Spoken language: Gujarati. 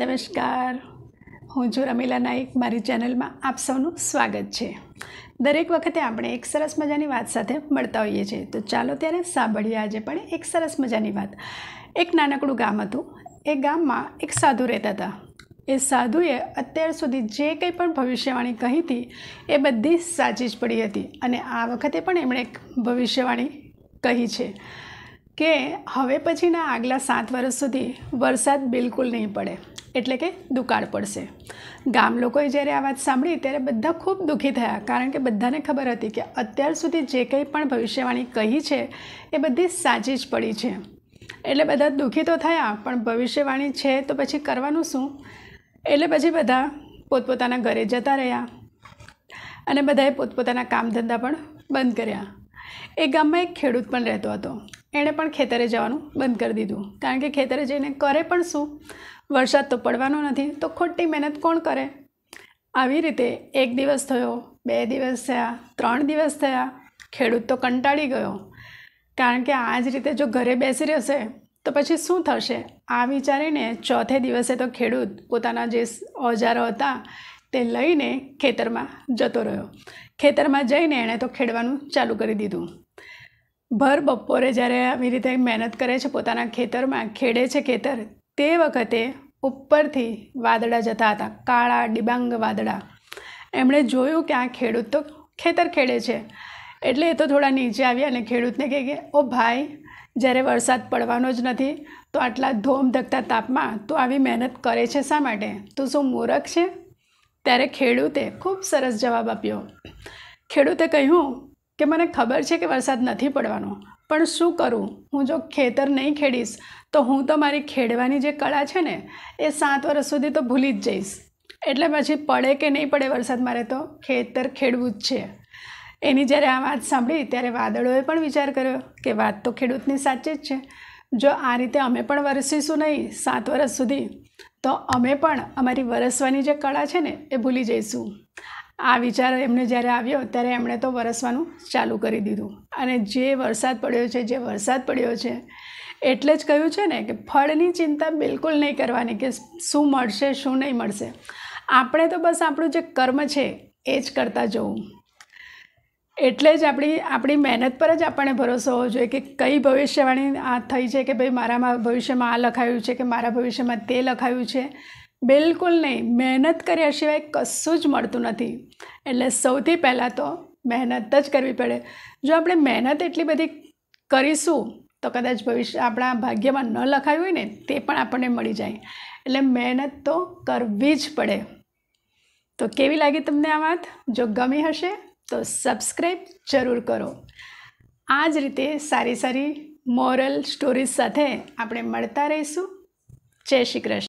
નમસ્કાર હું છું રમીલા નાયક મારી ચેનલમાં આપ સૌનું સ્વાગત છે દરેક વખતે આપણે એક સરસ મજાની વાત સાથે મળતા હોઈએ છીએ તો ચાલો ત્યારે સાંભળીએ આજે પણ એક સરસ મજાની વાત એક નાનકડું ગામ હતું એ ગામમાં એક સાધુ રહેતા હતા એ સાધુએ અત્યાર સુધી જે કંઈ પણ ભવિષ્યવાણી કહી હતી એ બધી સાચી જ પડી હતી અને આ વખતે પણ એમણે એક ભવિષ્યવાણી કહી છે કે હવે પછીના આગલા સાત વર્ષ સુધી વરસાદ બિલકુલ નહીં પડે એટલે કે દુકાળ પડશે ગામ લોકોએ જ્યારે આ વાત સાંભળી ત્યારે બધા ખૂબ દુઃખી થયા કારણ કે બધાને ખબર હતી કે અત્યાર સુધી જે કંઈ પણ ભવિષ્યવાણી કહી છે એ બધી સાચી જ પડી છે એટલે બધા દુઃખી તો થયા પણ ભવિષ્યવાણી છે તો પછી કરવાનું શું એટલે પછી બધા પોતપોતાના ઘરે જતા રહ્યા અને બધાએ પોતપોતાના કામ ધંધા પણ બંધ કર્યા એ ગામમાં એક ખેડૂત પણ રહેતો હતો એણે પણ ખેતરે જવાનું બંધ કરી દીધું કારણ કે ખેતરે જઈને કરે પણ શું વરસાદ તો પડવાનો નથી તો ખોટી મહેનત કોણ કરે આવી રીતે એક દિવસ થયો બે દિવસ થયા ત્રણ દિવસ થયા ખેડૂત તો કંટાળી ગયો કારણ કે આ જ રીતે જો ઘરે બેસી રહેશે તો પછી શું થશે આ વિચારીને ચોથે દિવસે તો ખેડૂત પોતાના જે ઓજારો હતા તે લઈને ખેતરમાં જતો રહ્યો ખેતરમાં જઈને એણે તો ખેડવાનું ચાલુ કરી દીધું ભર બપોરે જ્યારે આવી રીતે મહેનત કરે છે પોતાના ખેતરમાં ખેડે છે ખેતર તે વખતે ઉપરથી વાદળા જતા હતા કાળા ડિબાંગ વાદળા એમણે જોયું કે આ ખેડૂત તો ખેતર ખેડે છે એટલે એ તો થોડા નીચે આવ્યા અને ખેડૂતને કહે કે ઓ ભાઈ જ્યારે વરસાદ પડવાનો જ નથી તો આટલા ધોમ ધકતા તાપમાં તું આવી મહેનત કરે છે શા માટે તું શું મૂરખ છે ત્યારે ખેડૂતે ખૂબ સરસ જવાબ આપ્યો ખેડૂતે કહ્યું કે મને ખબર છે કે વરસાદ નથી પડવાનો પણ શું કરું હું જો ખેતર નહીં ખેડીશ તો હું તો મારી ખેડવાની જે કળા છે ને એ સાત વર્ષ સુધી તો ભૂલી જ જઈશ એટલે પછી પડે કે નહીં પડે વરસાદ મારે તો ખેતર ખેડવું જ છે એની જ્યારે આ વાત સાંભળી ત્યારે વાદળોએ પણ વિચાર કર્યો કે વાત તો ખેડૂતની સાચી જ છે જો આ રીતે અમે પણ વરસીશું નહીં સાત વર્ષ સુધી તો અમે પણ અમારી વરસવાની જે કળા છે ને એ ભૂલી જઈશું આ વિચાર એમને જ્યારે આવ્યો ત્યારે એમણે તો વરસવાનું ચાલુ કરી દીધું અને જે વરસાદ પડ્યો છે જે વરસાદ પડ્યો છે એટલે જ કહ્યું છે ને કે ફળની ચિંતા બિલકુલ નહીં કરવાની કે શું મળશે શું નહીં મળશે આપણે તો બસ આપણું જે કર્મ છે એ જ કરતા જવું એટલે જ આપણી આપણી મહેનત પર જ આપણને ભરોસો હોવો જોઈએ કે કઈ ભવિષ્યવાણી આ થઈ છે કે ભાઈ મારામાં ભવિષ્યમાં આ લખાયું છે કે મારા ભવિષ્યમાં તે લખાયું છે બિલકુલ નહીં મહેનત કર્યા સિવાય કશું જ મળતું નથી એટલે સૌથી પહેલાં તો મહેનત જ કરવી પડે જો આપણે મહેનત એટલી બધી કરીશું તો કદાચ ભવિષ્ય આપણા ભાગ્યમાં ન લખાયું હોય ને તે પણ આપણને મળી જાય એટલે મહેનત તો કરવી જ પડે તો કેવી લાગી તમને આ વાત જો ગમી હશે તો સબસ્ક્રાઈબ જરૂર કરો આ જ રીતે સારી સારી મોરલ સ્ટોરીઝ સાથે આપણે મળતા રહીશું જય શ્રી કૃષ્ણ